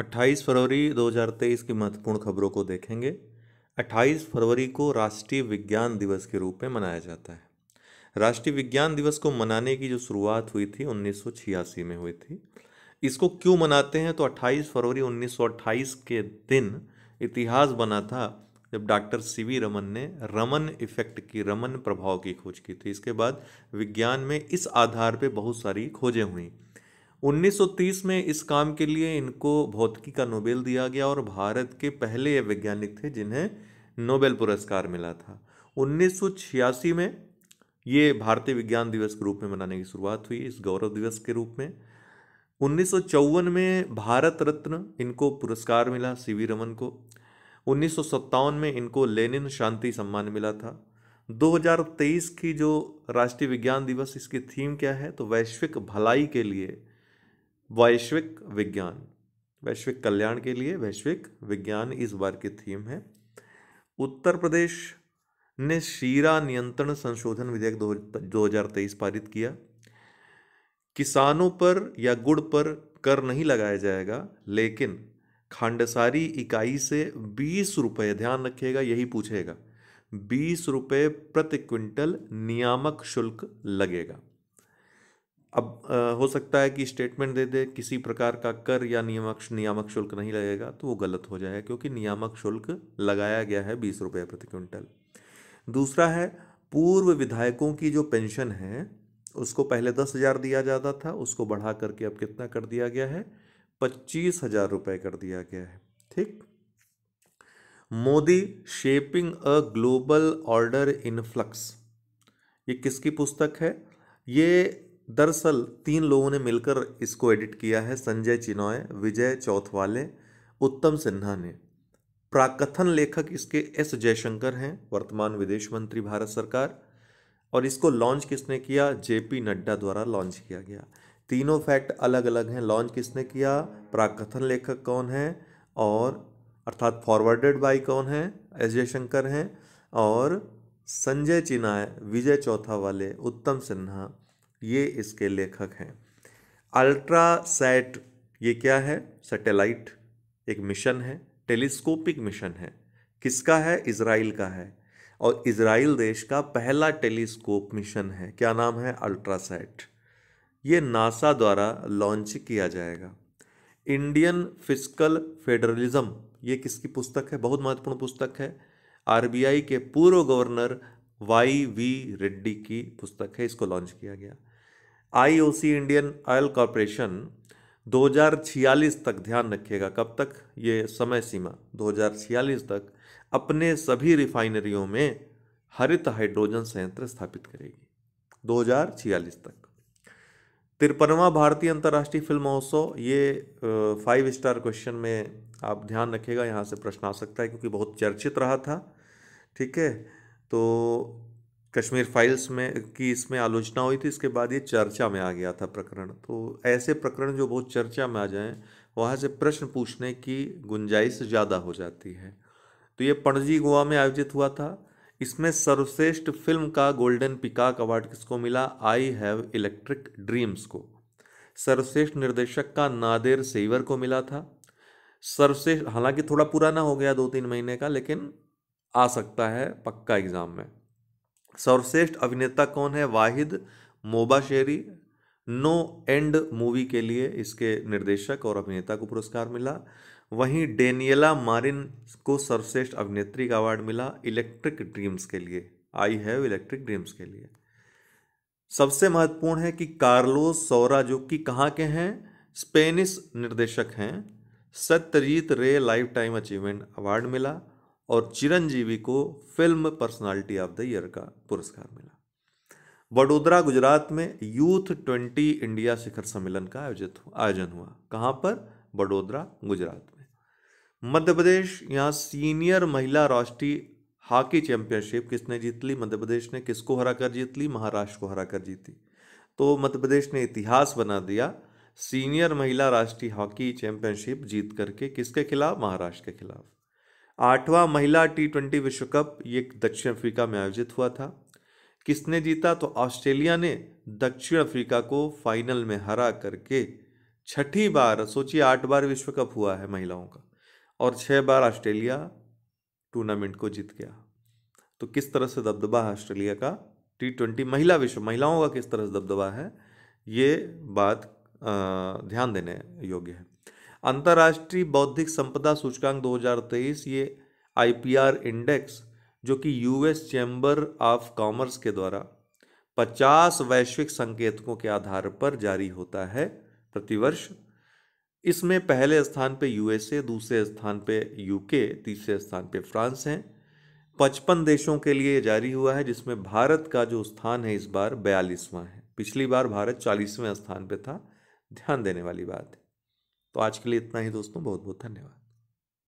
28 फरवरी 2023 की महत्वपूर्ण खबरों को देखेंगे 28 फरवरी को राष्ट्रीय विज्ञान दिवस के रूप में मनाया जाता है राष्ट्रीय विज्ञान दिवस को मनाने की जो शुरुआत हुई थी उन्नीस में हुई थी इसको क्यों मनाते हैं तो 28 फरवरी 1928 के दिन इतिहास बना था जब डॉक्टर सी वी रमन ने रमन इफेक्ट की रमन प्रभाव की खोज की थी इसके बाद विज्ञान में इस आधार पर बहुत सारी खोजें हुई 1930 में इस काम के लिए इनको भौतिकी का नोबेल दिया गया और भारत के पहले ये वैज्ञानिक थे जिन्हें नोबेल पुरस्कार मिला था 1986 में ये भारतीय विज्ञान दिवस के रूप में मनाने की शुरुआत हुई इस गौरव दिवस के रूप में उन्नीस में भारत रत्न इनको पुरस्कार मिला सी वी रमन को उन्नीस में इनको लेनिन शांति सम्मान मिला था 2023 की जो राष्ट्रीय विज्ञान दिवस इसकी थीम क्या है तो वैश्विक भलाई के लिए वैश्विक विज्ञान वैश्विक कल्याण के लिए वैश्विक विज्ञान इस बार की थीम है उत्तर प्रदेश ने शीरा नियंत्रण संशोधन विधेयक 2023 पारित किया किसानों पर या गुड़ पर कर नहीं लगाया जाएगा लेकिन खांडसारी इकाई से बीस रुपये ध्यान रखिएगा यही पूछेगा बीस रुपये प्रति क्विंटल नियामक शुल्क लगेगा अब आ, हो सकता है कि स्टेटमेंट दे दे किसी प्रकार का कर या नियामक नियामक शुल्क नहीं लगेगा तो वो गलत हो जाएगा क्योंकि नियामक शुल्क लगाया गया है बीस रुपये प्रति क्विंटल दूसरा है पूर्व विधायकों की जो पेंशन है उसको पहले दस हज़ार दिया जाता था उसको बढ़ा करके अब कितना कर दिया गया है पच्चीस हज़ार रुपये कर दिया गया है ठीक Modi shaping a global order influx ये किसकी पुस्तक है ये दरअसल तीन लोगों ने मिलकर इसको एडिट किया है संजय चिनॉय विजय चौथवाले उत्तम सिन्हा ने प्राकथन लेखक इसके एस जयशंकर हैं वर्तमान विदेश मंत्री भारत सरकार और इसको लॉन्च किसने किया जेपी नड्डा द्वारा लॉन्च किया गया तीनों फैक्ट अलग अलग हैं लॉन्च किसने किया प्राकथन लेखक कौन है और अर्थात फॉरवर्डेड बाई कौन है एस जयशंकर हैं और संजय चिनाय विजय चौथा वाले उत्तम सिन्हा ये इसके लेखक हैं अल्ट्रासैट ये क्या है सैटेलाइट एक मिशन है टेलीस्कोपिक मिशन है किसका है इसराइल का है और इसराइल देश का पहला टेलीस्कोप मिशन है क्या नाम है अल्ट्रासैट ये नासा द्वारा लॉन्च किया जाएगा इंडियन फिजिकल फेडरलिज्म ये किसकी पुस्तक है बहुत महत्वपूर्ण पुस्तक है आरबीआई के पूर्व गवर्नर वाई वी रेड्डी की पुस्तक है इसको लॉन्च किया गया आईओसी इंडियन ऑयल कॉरपोरेशन 2046 तक ध्यान रखेगा कब तक ये समय सीमा 2046 तक अपने सभी रिफाइनरियों में हरित हाइड्रोजन संयंत्र स्थापित करेगी 2046 तक तिरपनवा भारतीय अंतर्राष्ट्रीय फिल्म महोत्सव ये फाइव स्टार क्वेश्चन में आप ध्यान रखेगा यहाँ से प्रश्न आ सकता है क्योंकि बहुत चर्चित रहा था ठीक है तो कश्मीर फाइल्स में की इसमें आलोचना हुई थी इसके बाद ये चर्चा में आ गया था प्रकरण तो ऐसे प्रकरण जो बहुत चर्चा में आ जाएं वहाँ से प्रश्न पूछने की गुंजाइश ज़्यादा हो जाती है तो ये पणजी गोवा में आयोजित हुआ था इसमें सर्वश्रेष्ठ फिल्म का गोल्डन पिकाक अवार्ड किसको मिला आई हैव इलेक्ट्रिक ड्रीम्स को सर्वश्रेष्ठ निर्देशक का नादेर सेवर को मिला था सर्वश्रेष्ठ हालांकि थोड़ा पुराना हो गया दो तीन महीने का लेकिन आ सकता है पक्का एग्ज़ाम में सर्वश्रेष्ठ अभिनेता कौन है Vahid Mobasheri no end movie के लिए इसके निर्देशक और अभिनेता को पुरस्कार मिला वहीं डेनियला मारिन को सर्वश्रेष्ठ अभिनेत्री का अवार्ड मिला इलेक्ट्रिक ड्रीम्स के लिए आई हैव इलेक्ट्रिक ड्रीम्स के लिए सबसे महत्वपूर्ण है कि कार्लोस सौरा जो कि कहाँ के हैं स्पेनिश निर्देशक हैं सत्यजीत रे लाइफ टाइम अचीवमेंट अवार्ड मिला और चिरंजीवी को film personality of the year का पुरस्कार मिला वडोदरा गुजरात में यूथ ट्वेंटी इंडिया शिखर सम्मेलन का आयोजित आयोजन हुआ कहाँ पर वडोदरा गुजरात में मध्य प्रदेश यहाँ सीनियर महिला राष्ट्रीय हॉकी चैंपियनशिप किसने जीत ली मध्य प्रदेश ने किसको हरा कर जीत ली महाराष्ट्र को हरा कर जीती तो मध्य प्रदेश ने इतिहास बना दिया सीनियर महिला राष्ट्रीय हॉकी चैंपियनशिप जीत करके किसके खिलाफ महाराष्ट्र के खिलाफ आठवां महिला टी ट्वेंटी विश्व कप ये दक्षिण अफ्रीका में आयोजित हुआ था किसने जीता तो ऑस्ट्रेलिया ने दक्षिण अफ्रीका को फाइनल में हरा करके छठी बार सोचिए आठ बार विश्व कप हुआ है महिलाओं का और छः बार ऑस्ट्रेलिया टूर्नामेंट को जीत गया तो किस तरह से दबदबा है ऑस्ट्रेलिया का टी ट्वेंटी महिला विश्व महिलाओं का किस तरह से दबदबा है ये बात ध्यान देने योग्य है अंतर्राष्ट्रीय बौद्धिक संपदा सूचकांक 2023 ये आई इंडेक्स जो कि यूएस चैम्बर ऑफ कॉमर्स के द्वारा 50 वैश्विक संकेतकों के आधार पर जारी होता है प्रतिवर्ष इसमें पहले स्थान पे यूएसए दूसरे स्थान पे यूके तीसरे स्थान पे फ्रांस हैं पचपन देशों के लिए जारी हुआ है जिसमें भारत का जो स्थान है इस बार बयालीसवां है पिछली बार भारत चालीसवें स्थान पे था ध्यान देने वाली बात है तो आज के लिए इतना ही दोस्तों बहुत बहुत धन्यवाद